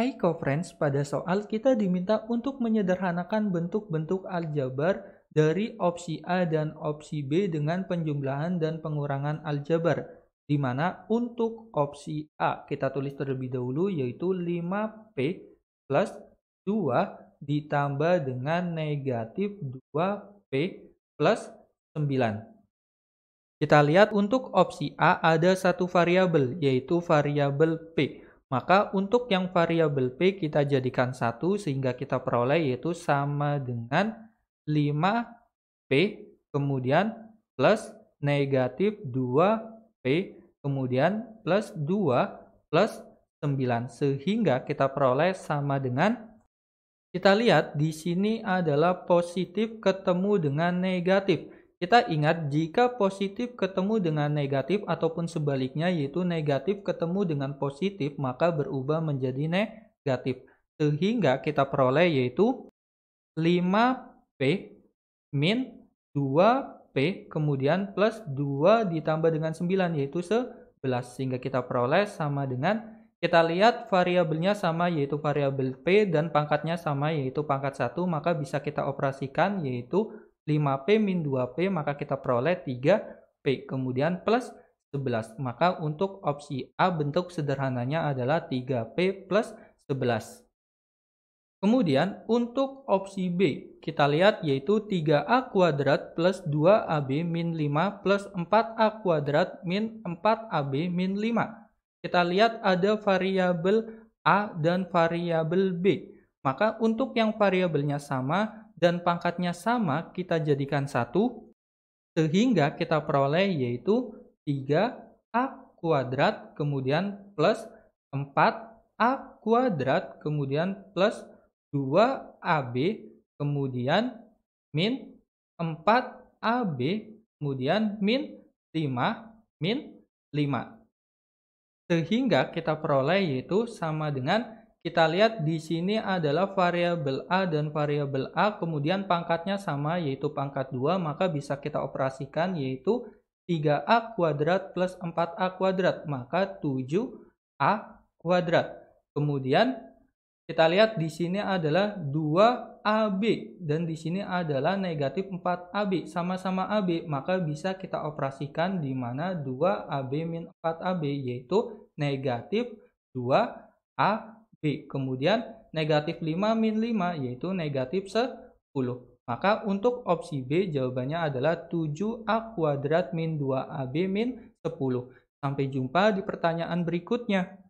Hai friends pada soal kita diminta untuk menyederhanakan bentuk-bentuk aljabar dari opsi A dan opsi B dengan penjumlahan dan pengurangan aljabar. Di mana untuk opsi A kita tulis terlebih dahulu yaitu 5P plus 2 ditambah dengan negatif 2P plus 9. Kita lihat untuk opsi A ada satu variabel yaitu variabel P. Maka untuk yang variabel P kita jadikan satu sehingga kita peroleh yaitu sama dengan 5P kemudian plus negatif 2P kemudian plus 2 plus 9 sehingga kita peroleh sama dengan kita lihat di sini adalah positif ketemu dengan negatif kita ingat jika positif ketemu dengan negatif ataupun sebaliknya yaitu negatif ketemu dengan positif maka berubah menjadi negatif. Sehingga kita peroleh yaitu 5P min 2P kemudian plus 2 ditambah dengan 9 yaitu 11 sehingga kita peroleh sama dengan kita lihat variabelnya sama yaitu variabel P dan pangkatnya sama yaitu pangkat 1 maka bisa kita operasikan yaitu 5P min 2P maka kita peroleh 3P. Kemudian plus 11. Maka untuk opsi A bentuk sederhananya adalah 3P plus 11. Kemudian untuk opsi B kita lihat yaitu 3A kuadrat plus 2AB min 5 plus 4A kuadrat min 4AB min 5. Kita lihat ada variabel A dan variabel B. Maka untuk yang variabelnya sama dan pangkatnya sama, kita jadikan satu sehingga kita peroleh yaitu 3A kuadrat kemudian plus 4A kuadrat kemudian plus 2AB kemudian min 4AB kemudian min 5 min 5 sehingga kita peroleh yaitu sama dengan kita lihat di sini adalah variabel A dan variabel A kemudian pangkatnya sama yaitu pangkat 2 maka bisa kita operasikan yaitu 3A kuadrat plus 4A kuadrat maka 7A kuadrat. Kemudian kita lihat di sini adalah 2AB dan di sini adalah negatif 4AB sama-sama AB maka bisa kita operasikan di mana 2AB min 4AB yaitu negatif 2A B. Kemudian negatif 5 min 5 yaitu negatif 10. Maka untuk opsi B jawabannya adalah 7A kuadrat min 2AB min 10. Sampai jumpa di pertanyaan berikutnya.